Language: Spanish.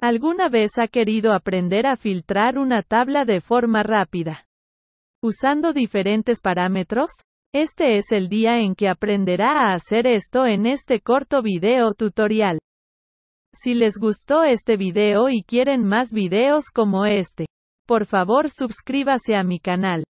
¿Alguna vez ha querido aprender a filtrar una tabla de forma rápida? Usando diferentes parámetros, este es el día en que aprenderá a hacer esto en este corto video tutorial. Si les gustó este video y quieren más videos como este, por favor suscríbase a mi canal.